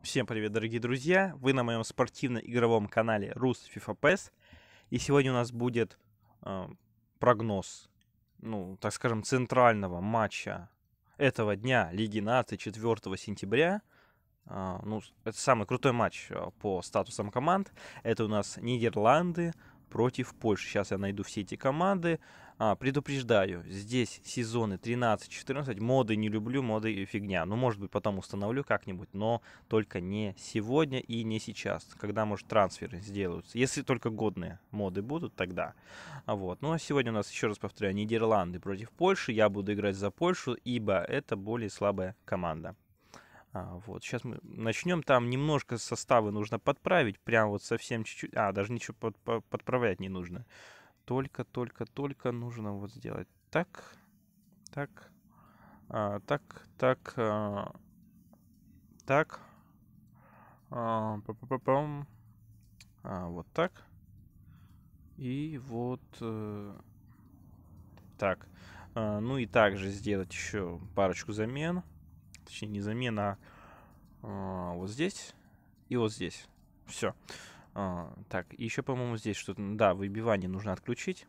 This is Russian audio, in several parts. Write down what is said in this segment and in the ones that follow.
Всем привет, дорогие друзья! Вы на моем спортивно-игровом канале Рус FIFA PES. И сегодня у нас будет э, прогноз, ну, так скажем, центрального матча этого дня Лиги Нации 4 сентября. Э, ну, это самый крутой матч э, по статусам команд. Это у нас Нидерланды против Польши. Сейчас я найду все эти команды. А, предупреждаю, здесь сезоны 13-14, моды не люблю, моды фигня. Ну, может быть, потом установлю как-нибудь, но только не сегодня и не сейчас, когда, может, трансферы сделаются. Если только годные моды будут, тогда. А вот. Ну, а сегодня у нас, еще раз повторяю, Нидерланды против Польши. Я буду играть за Польшу, ибо это более слабая команда. А, вот, сейчас мы начнем. Там немножко составы нужно подправить, прям вот совсем чуть-чуть. А, даже ничего под, под, подправлять не нужно. Только, только, только нужно вот сделать так, так, а, так, так, а, так, а, па -па -пам. а, вот так и вот э, так. А, ну и также сделать еще парочку замен точнее не замена, а вот здесь и вот здесь. Все. А, так, еще, по-моему, здесь что-то... Да, выбивание нужно отключить.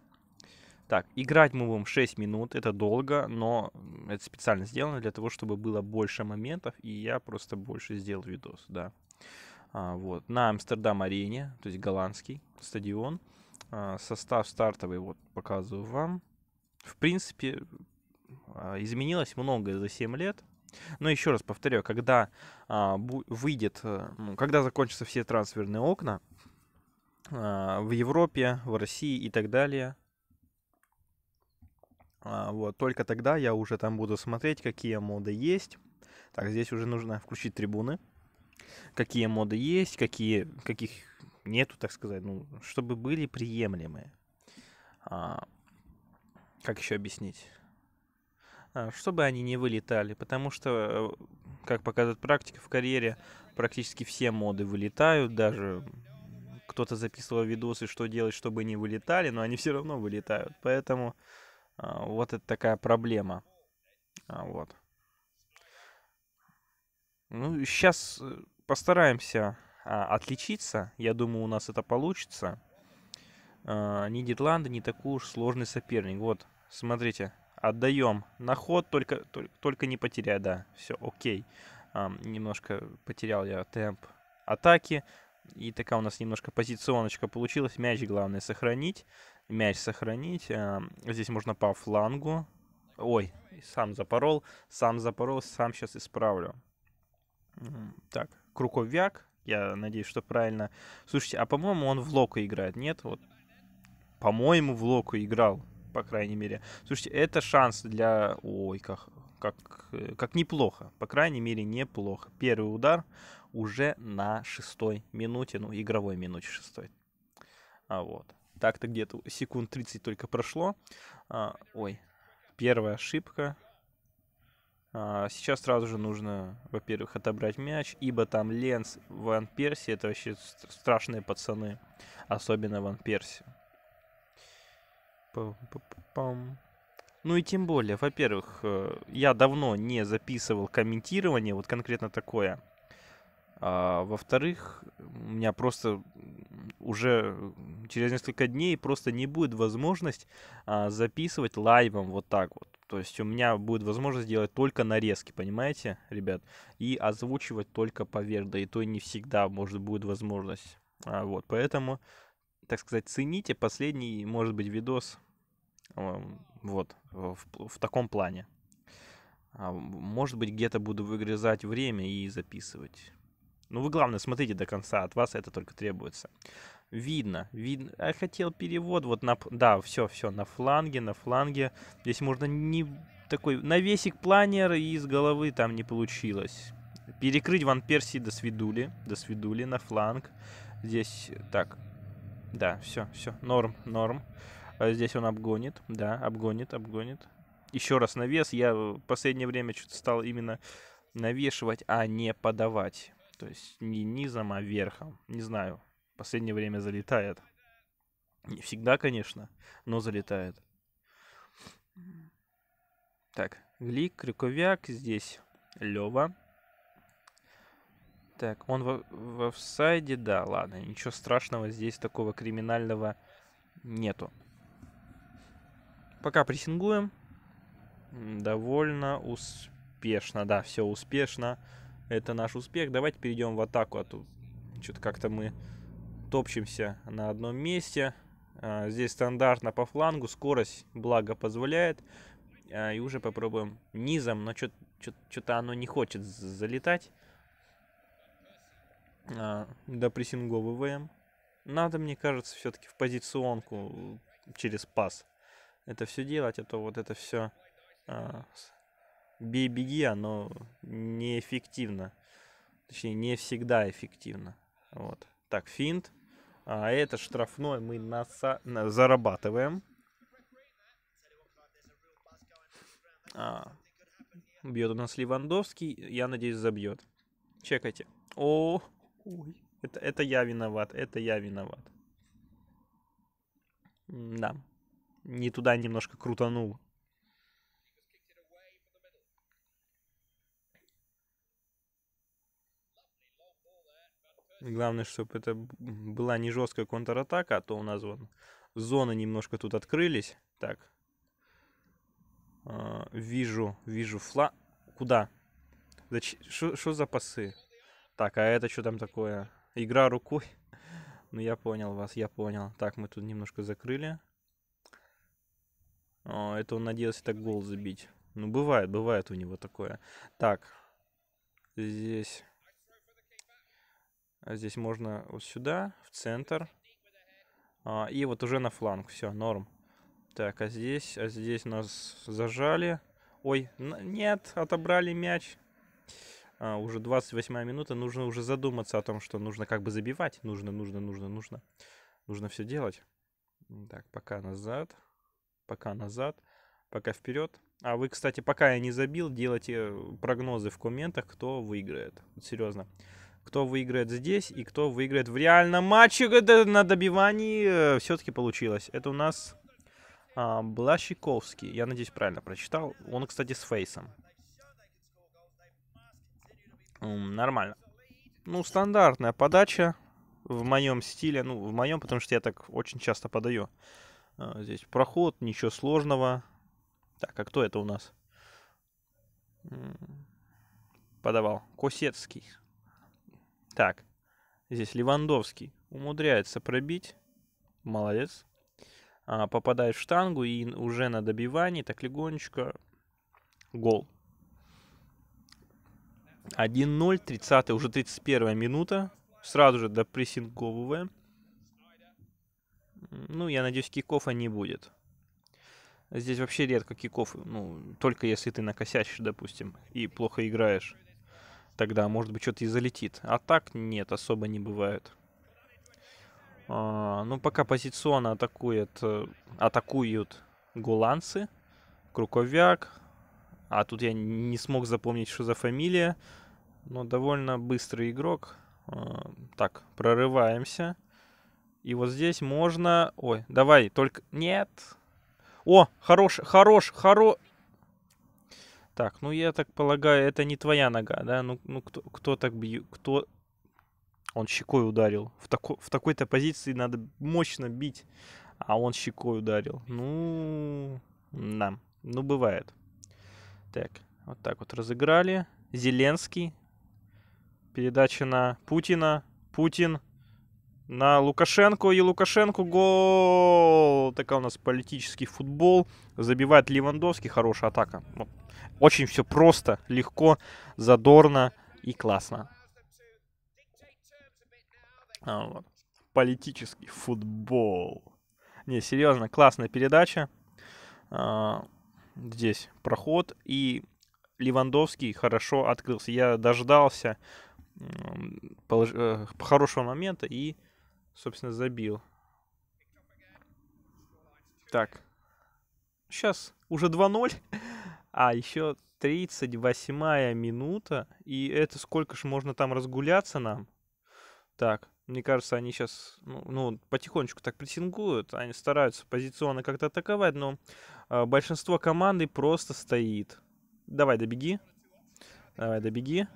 Так, играть мы будем 6 минут, это долго, но это специально сделано для того, чтобы было больше моментов, и я просто больше сделал видос, да. А, вот, на Амстердам-арене, то есть голландский стадион. А, состав стартовый, вот, показываю вам. В принципе, а, изменилось многое за 7 лет. Но еще раз повторю, когда а, выйдет, э, ну, когда закончатся все трансферные окна а, в Европе, в России и так далее, а, вот только тогда я уже там буду смотреть, какие моды есть. Так, здесь уже нужно включить трибуны. Какие моды есть, какие, каких нету, так сказать, ну, чтобы были приемлемые. А, как еще объяснить? А, чтобы они не вылетали, потому что, э, как показывает практика в карьере, практически все моды вылетают, даже кто-то записывал видосы, что делать, чтобы не вылетали, но они все равно вылетают, поэтому а, вот это такая проблема. А, вот. Ну, сейчас э, постараемся отличиться, я думаю, у нас это получится. Нидерланды не такой уж сложный соперник. Вот, смотрите, Отдаем на ход, только, только, только не потеряй, да. Все, окей. А, немножко потерял я темп атаки. И такая у нас немножко позиционочка получилась. Мяч, главное, сохранить. Мяч сохранить. А, здесь можно по флангу. Ой, сам запорол, сам запорол, сам сейчас исправлю. Так, Круковяк. Я надеюсь, что правильно. Слушайте, а по-моему, он в локу играет, нет? Вот. По-моему, в локу играл по крайней мере. Слушайте, это шанс для... Ой, как, как, как неплохо. По крайней мере, неплохо. Первый удар уже на шестой минуте, ну, игровой минуте шестой. А вот. Так-то где-то секунд 30 только прошло. А, ой, первая ошибка. А, сейчас сразу же нужно, во-первых, отобрать мяч, ибо там Ленс, Ван Перси, это вообще страшные пацаны, особенно Ван Перси. Пам. Ну и тем более, во-первых, э, я давно не записывал комментирование, вот конкретно такое. А, во-вторых, у меня просто уже через несколько дней просто не будет возможность а, записывать лайвом вот так вот. То есть у меня будет возможность делать только нарезки, понимаете, ребят? И озвучивать только поверх, да и то не всегда, может, будет возможность. А, вот, поэтому, так сказать, цените последний, может быть, видос вот, э, в, в таком плане. А, может быть, где-то буду выгрызать время и записывать. Ну, вы, главное, смотрите до конца, от вас это только требуется. Видно, видно. Я а, хотел перевод вот на... Да, все, все, на фланге, на фланге. Здесь можно не такой навесик планер и из головы там не получилось. Перекрыть Ван Перси до свидули, до свидули на фланг. Здесь э, так. Да, все, все, норм, норм. А Здесь он обгонит, да, обгонит, обгонит. Еще раз на вес. Я в последнее время что-то стал именно навешивать, а не подавать. То есть не низом, а верхом. Не знаю. В последнее время залетает. Не всегда, конечно, но залетает. Так, Глик, Крюковяк, здесь Лева. Так, он в, в офсайде, да, ладно, ничего страшного здесь такого криминального нету. Пока прессингуем. Довольно успешно. Да, все успешно. Это наш успех. Давайте перейдем в атаку. А то что-то как-то мы топчемся на одном месте. А, здесь стандартно по флангу. Скорость, благо, позволяет. А, и уже попробуем низом. Но что-то оно не хочет залетать. А, До прессинговываем. Надо, мне кажется, все-таки в позиционку через пас это все делать, а то вот это все а, бей-беги, оно неэффективно. Точнее, не всегда эффективно. Вот. Так, финт. А это штрафной мы наса... на зарабатываем. А, бьет у нас Ливандовский Я надеюсь, забьет. Чекайте. О, ой. Это, это я виноват. Это я виноват. Да не туда немножко крутанул. Главное, чтобы это была не жесткая контратака, а то у нас вон зоны немножко тут открылись. Так. А, вижу, вижу фла... Куда? Что за пасы? Так, а это что там такое? Игра рукой? Ну, я понял вас, я понял. Так, мы тут немножко закрыли. А, это он надеялся так гол забить. Ну, бывает, бывает у него такое. Так, здесь... А здесь можно вот сюда, в центр. А, и вот уже на фланг. Все, норм. Так, а здесь, а здесь нас зажали. Ой, нет, отобрали мяч. А, уже 28 минута. Нужно уже задуматься о том, что нужно как бы забивать. Нужно, нужно, нужно, нужно. Нужно все делать. Так, пока назад пока назад, пока вперед. А вы, кстати, пока я не забил, делайте э, прогнозы в комментах, кто выиграет. Вот серьезно. Кто выиграет здесь и кто выиграет в реальном матче на добивании. Э, Все-таки получилось. Это у нас а, Блащиковский. Я надеюсь, правильно прочитал. Он, кстати, с фейсом. М, нормально. Ну, стандартная подача в моем стиле. Ну, в моем, потому что я так очень часто подаю. А, здесь проход, ничего сложного. Так, а кто это у нас? Подавал. Косецкий. Так, здесь Левандовский. Умудряется пробить. Молодец. А, попадает в штангу и уже на добивании так легонечко гол. 1-0, 30 уже 31 минута. Сразу же до прессинговываем. Ну, я надеюсь, кикофа не будет. Здесь вообще редко киков, ну, только если ты накосячишь, допустим, и плохо играешь. Тогда, может быть, что-то и залетит. А так нет, особо не бывает. А, ну, пока позиционно атакует, э, атакуют голландцы, Круковяк. А тут я не смог запомнить, что за фамилия. Но довольно быстрый игрок. А, так, прорываемся. И вот здесь можно... Ой, давай, только... Нет. О, хорош, хорош, хоро... Так, ну я так полагаю, это не твоя нога, да? Ну, ну кто, кто так бьет? Кто... Он щекой ударил. В, тако... в такой-то позиции надо мощно бить. А он щекой ударил. Ну... Да. Ну, бывает. Так, вот так вот разыграли. Зеленский. Передача на Путина. Путин на Лукашенко и Лукашенко гол. такая у нас политический футбол. Забивает Левандовский, хорошая атака. Очень все просто, легко, задорно и классно. А, вот. Политический футбол. Не, серьезно, классная передача. А, здесь проход. И Левандовский хорошо открылся. Я дождался положи, э, хорошего момента и собственно, забил. Так. Сейчас уже 2-0. А, еще 38 минута. И это сколько же можно там разгуляться нам? Так, мне кажется, они сейчас, ну, ну потихонечку так прессингуют. Они стараются позиционно как-то атаковать, но э, большинство команды просто стоит. Давай, добеги. Давай, добеги.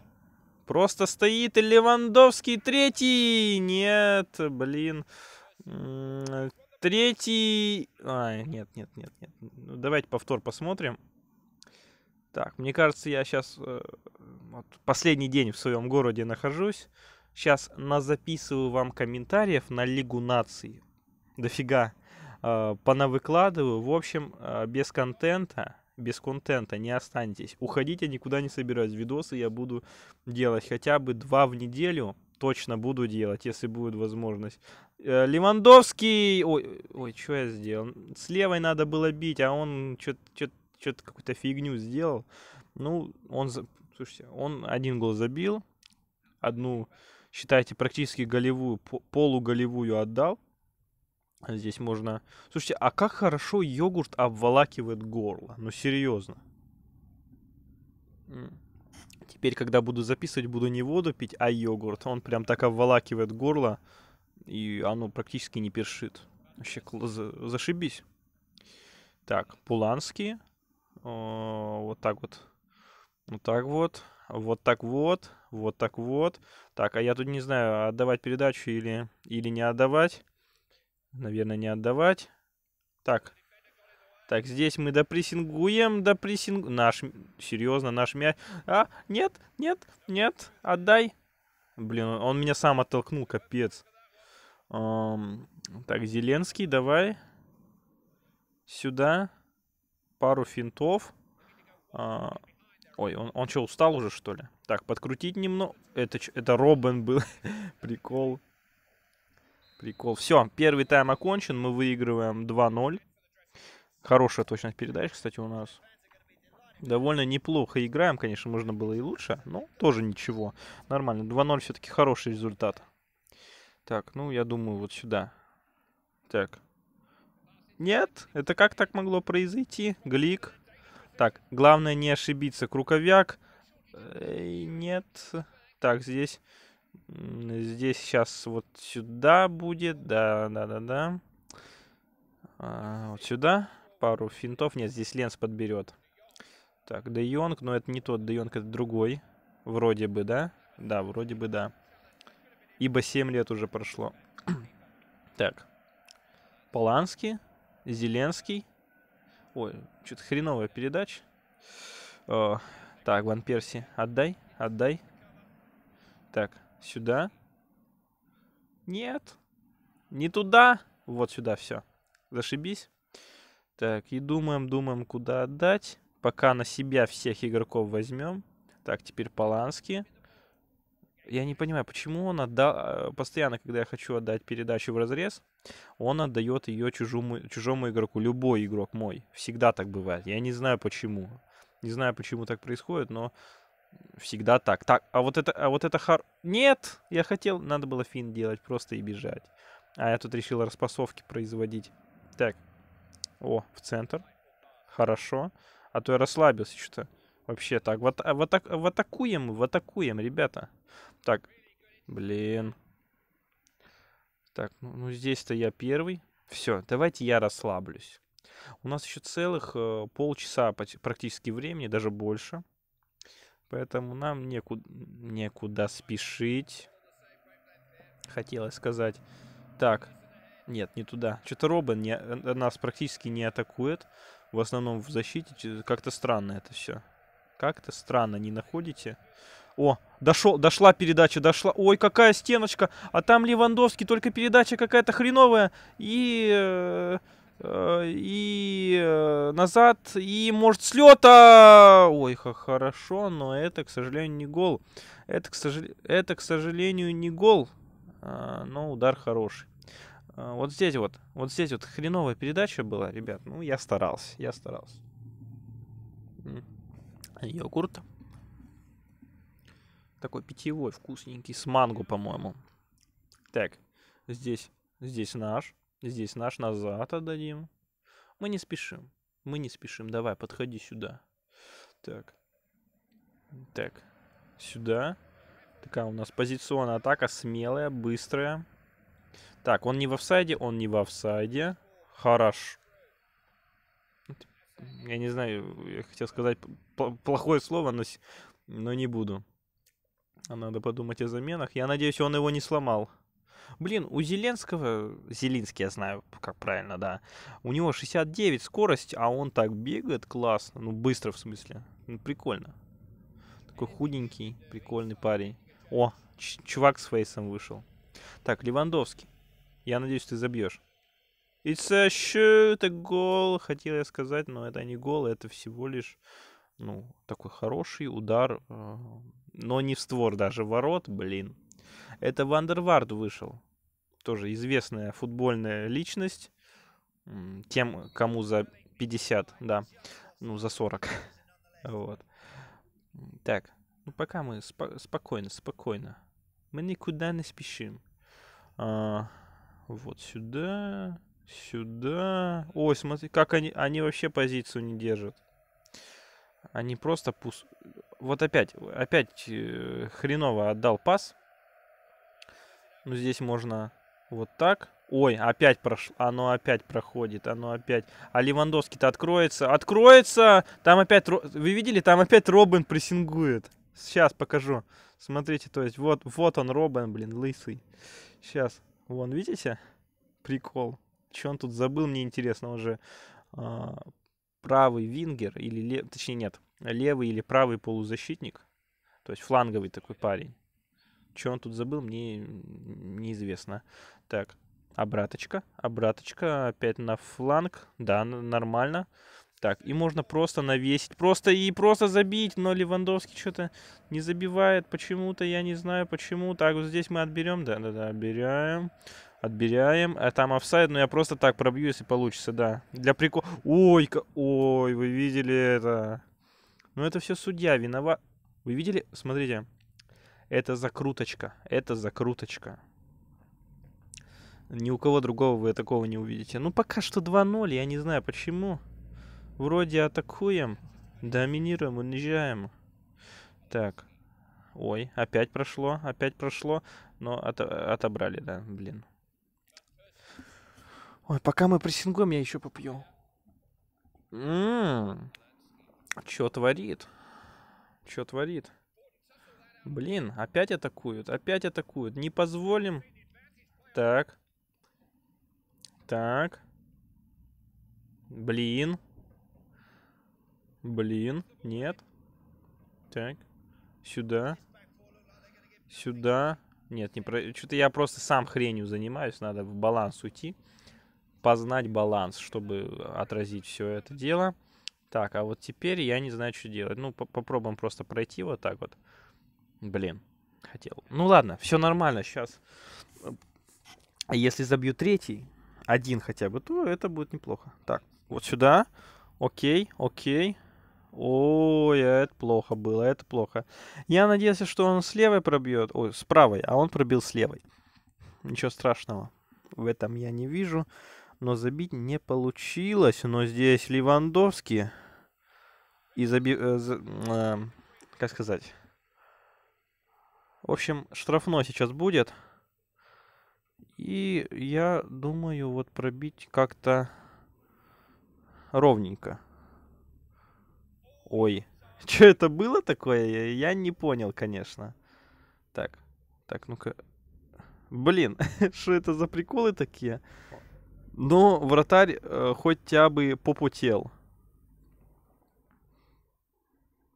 Просто стоит Левандовский третий. Нет, блин. Третий... А, нет, нет, нет, нет. Ну, давайте повтор посмотрим. Так, мне кажется, я сейчас э, вот, последний день в своем городе нахожусь. Сейчас записываю вам комментариев на Лигу Наций. Дофига. Э, понавыкладываю. В общем, э, без контента без контента не останетесь. Уходите никуда не собираюсь. Видосы я буду делать хотя бы два в неделю. Точно буду делать, если будет возможность. Э, Левандовский... Ой, ой, что я сделал? С левой надо было бить, а он что-то какую-то фигню сделал. Ну, он... Слушайте, он один гол забил. Одну, считайте, практически голевую, полуголевую отдал. Здесь можно... Слушайте, а как хорошо йогурт обволакивает горло? Ну, серьезно. Теперь, когда буду записывать, буду не воду пить, а йогурт. Он прям так обволакивает горло, и оно практически не першит. Вообще, зашибись. Так, Пуланский. Э, вот так вот. Вот так вот. Вот так вот. Вот так вот. Так, а я тут не знаю, отдавать передачу или, или не отдавать. Наверное, не отдавать. Так. Так, здесь мы допрессингуем, допрессинг... Наш... Серьезно, наш мяч... А, нет, нет, нет, отдай. Блин, он меня сам оттолкнул, капец. Эм, так, Зеленский, давай. Сюда. Пару финтов. Э, ой, он, он что, устал уже, что ли? Так, подкрутить немного. Это, это Робин был. Прикол. Прикол. Все, первый тайм окончен. Мы выигрываем 2-0. Хорошая точность передач, кстати, у нас. Довольно неплохо играем, конечно, можно было и лучше, но тоже ничего. Нормально, 2-0 все-таки хороший результат. Так, ну, я думаю, вот сюда. Так. Нет, это как так могло произойти? Глик. Так, главное не ошибиться. Круковяк. Э нет. Так, здесь Здесь сейчас вот сюда будет. Да, да, да, да. А, вот сюда. Пару финтов. Нет, здесь Ленс подберет. Так, Де Йонг, но это не тот Де Йонг, это другой. Вроде бы, да? Да, вроде бы, да. Ибо 7 лет уже прошло. так. Поланский, Зеленский. Ой, что-то хреновая передача. О, так, Ван Перси, отдай, отдай. Так, Сюда. Нет. Не туда. Вот сюда все. Зашибись. Так, и думаем, думаем, куда отдать. Пока на себя всех игроков возьмем. Так, теперь Полански. Я не понимаю, почему он отдал... Э, постоянно, когда я хочу отдать передачу в разрез, он отдает ее чужому, чужому игроку. Любой игрок мой. Всегда так бывает. Я не знаю, почему. Не знаю, почему так происходит, но Всегда так. Так, а вот это, а вот это хар... Нет! Я хотел... Надо было фин делать просто и бежать. А я тут решил распасовки производить. Так. О, в центр. Хорошо. А то я расслабился что-то. Вообще так. Вот, а, вот, так, в атакуем, в атакуем, ребята. Так. Блин. Так, ну, ну здесь-то я первый. Все, давайте я расслаблюсь. У нас еще целых э, полчаса практически времени, даже больше. Поэтому нам некуда, некуда спешить. Хотелось сказать. Так, нет, не туда. Что-то Робин не, э, нас практически не атакует. В основном в защите. Как-то странно это все. Как-то странно, не находите? О, дошел, дошла передача, дошла. Ой, какая стеночка. А там Левандовский, только передача какая-то хреновая. И... Э, Э, и э, назад, и может слета. Ой, хорошо, но это, к сожалению, не гол. Это, к, сожалению, это, к сожалению, не гол, а, но удар хороший. Э, вот здесь вот, вот здесь вот хреновая передача была, ребят. Ну, я старался, я старался. Йогурт. Такой питьевой, вкусненький, с манго, по-моему. Так, здесь, здесь наш. Здесь наш назад отдадим. Мы не спешим. Мы не спешим. Давай, подходи сюда. Так. Так. Сюда. Такая у нас позиционная атака. Смелая, быстрая. Так, он не в офсайде, он не в офсайде. Хорош. Я не знаю, я хотел сказать плохое слово, но, но не буду. А надо подумать о заменах. Я надеюсь, он его не сломал. Блин, у Зеленского, Зеленский, я знаю, как правильно, да, у него 69 скорость, а он так бегает классно, ну быстро в смысле, ну прикольно. Такой худенький, прикольный парень. О, чувак с фейсом вышел. Так, Левандовский. Я надеюсь, ты забьешь. It's a shoot, это гол, хотел я сказать, но это не гол, это всего лишь, ну, такой хороший удар, э, но не в створ даже, ворот, блин. Это Вандервард вышел. Тоже известная футбольная личность. Тем, кому за 50, да. Ну, за 40. Вот. Так, ну пока мы спо- спокойно, спокойно. Мы никуда не спешим. А, вот сюда, сюда. Ой, смотри, как они, они вообще позицию не держат. Они просто пус... Вот опять, опять э, хреново отдал пас. Ну, здесь можно вот так. Ой, опять прошло. Оно опять проходит. Оно опять. А Левандовский-то откроется. Откроется! Там опять... Вы видели? Там опять Робин прессингует. Сейчас покажу. Смотрите, то есть вот, вот он Робин, блин, лысый. Сейчас. Вон, видите? Прикол. Че он тут забыл, мне интересно уже. А, правый вингер или... Лев... Точнее, нет. Левый или правый полузащитник. То есть фланговый такой парень. Что он тут забыл, мне неизвестно. Так, обраточка, обраточка, опять на фланг. Да, нормально. Так, и можно просто навесить, просто и просто забить, но Левандовский что-то не забивает почему-то, я не знаю почему. Так, вот здесь мы отберем, да-да-да, отбираем, отбираем, а там офсайд, но я просто так пробью, если получится, да. Для прикола... Ой, ка... ой, вы видели это? Ну это все судья виноват. Вы видели? Смотрите, это закруточка. Это закруточка. Ни у кого другого вы такого не увидите. Ну, пока что 2-0, я не знаю почему. Вроде атакуем, доминируем, унижаем. Так. Ой, опять прошло, опять прошло. Но от отобрали, да, блин. Ой, пока мы прессингуем, я еще попью. Ммм. Че творит? Че творит? Блин, опять атакуют, опять атакуют. Не позволим. Так. Так. Блин. Блин, нет. Так. Сюда. Сюда. Нет, не про... Что-то я просто сам хренью занимаюсь. Надо в баланс уйти. Познать баланс, чтобы отразить все это дело. Так, а вот теперь я не знаю, что делать. Ну, по попробуем просто пройти вот так вот. Блин, хотел. Ну ладно, все нормально сейчас. А если забью третий, один хотя бы, то это будет неплохо. Так, вот сюда. Окей, окей. Ой, а это плохо было, это плохо. Я надеялся, что он с левой пробьет. Ой, с правой, а он пробил с левой. Ничего страшного в этом я не вижу. Но забить не получилось. Но здесь Левандовский. И заби... Э, э, как сказать? В общем, штрафной сейчас будет. И я думаю вот пробить как-то ровненько. Ой, что это было такое? Я не понял, конечно. Так, так, ну-ка. Блин, что это за приколы такие? Но ну, вратарь э, хотя бы попутел.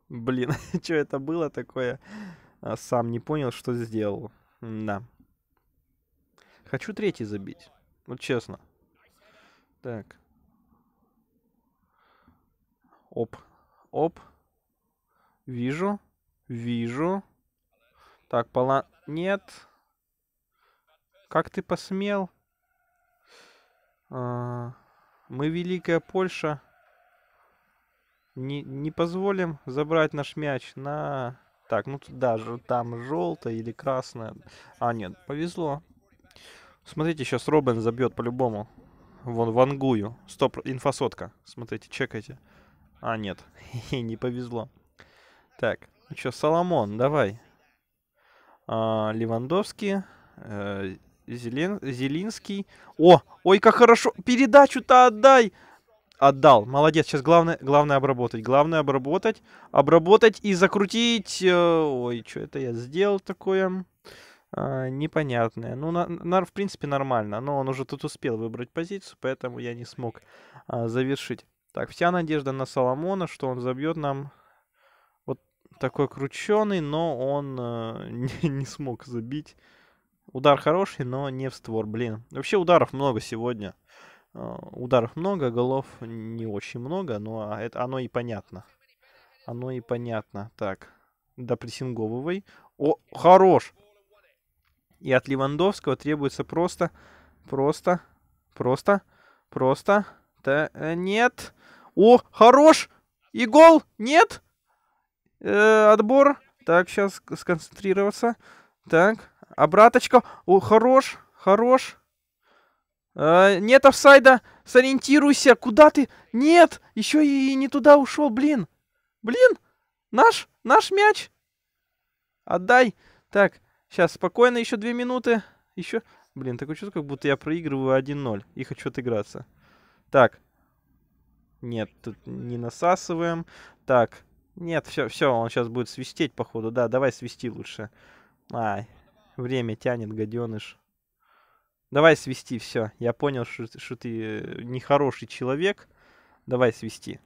Блин, что это было такое? А сам не понял, что сделал. Да. Хочу третий забить. Вот честно. Так. Оп. Оп. Вижу. Вижу. Так, пола... Нет. Как ты посмел? А, мы, Великая Польша, не, не позволим забрать наш мяч на... Так, ну тут даже там желтая или красная. А, нет, повезло. Смотрите, сейчас Робин забьет по-любому. Вон, вангую. Стоп, инфосотка. Смотрите, чекайте. А, нет, не повезло. Так, ну что, Соломон, давай. А, Левандовский, э, Зелен... Зелинский. О, ой, как хорошо. Передачу-то отдай. Отдал. Молодец. Сейчас главное, главное обработать. Главное обработать. Обработать и закрутить. Э, ой, что это я сделал такое? А, непонятное. Ну, на, на, в принципе, нормально. Но он уже тут успел выбрать позицию, поэтому я не смог а, завершить. Так, вся надежда на Соломона, что он забьет нам вот такой крученый, но он а, не, не смог забить. Удар хороший, но не в створ, блин. Вообще ударов много сегодня. А, ударов много, голов не очень много, но а, это, оно и понятно. Оно и понятно. Так, до прессинговой. О, хорош! И от Левандовского требуется просто, просто, просто, просто. Да, э, нет. О, хорош! И гол! Нет! Э, отбор. Так, сейчас сконцентрироваться. Так, обраточка. О, хорош, хорош. Э, нет офсайда, сориентируйся, куда ты? Нет, еще и не туда ушел, блин. Блин, наш, наш мяч. Отдай. Так, сейчас, спокойно, еще две минуты. Еще, блин, такое чувство, как будто я проигрываю 1-0 и хочу отыграться. Так. Нет, тут не насасываем. Так, нет, все, все, он сейчас будет свистеть, походу. Да, давай свисти лучше. Ай, время тянет, гаденыш. Давай свести, все. Я понял, что ты э, нехороший человек. Давай свести.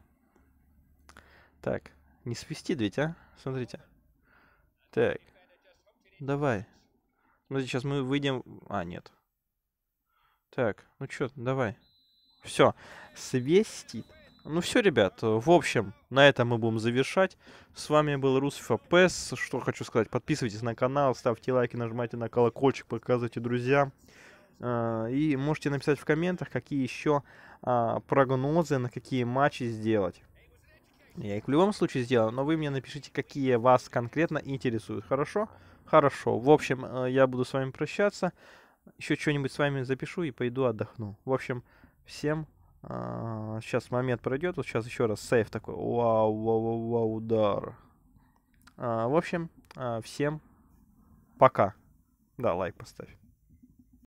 Так, не свести, ведь, а? Смотрите. Так. Давай. Ну, сейчас мы выйдем... А, нет. Так, ну чё, давай. Все, свистит. Ну все, ребят, в общем, на этом мы будем завершать. С вами был Русфа Пес. Что хочу сказать, подписывайтесь на канал, ставьте лайки, нажимайте на колокольчик, показывайте друзьям. А, и можете написать в комментах, какие еще а, прогнозы, на какие матчи сделать. Я их в любом случае сделаю, но вы мне напишите, какие вас конкретно интересуют. Хорошо? Хорошо. В общем, э, я буду с вами прощаться. Еще что-нибудь с вами запишу и пойду отдохну. В общем, всем а, сейчас момент пройдет. Вот сейчас еще раз сейф такой. Вау, вау, вау, вау, удар. В общем, всем пока. Да, лайк поставь.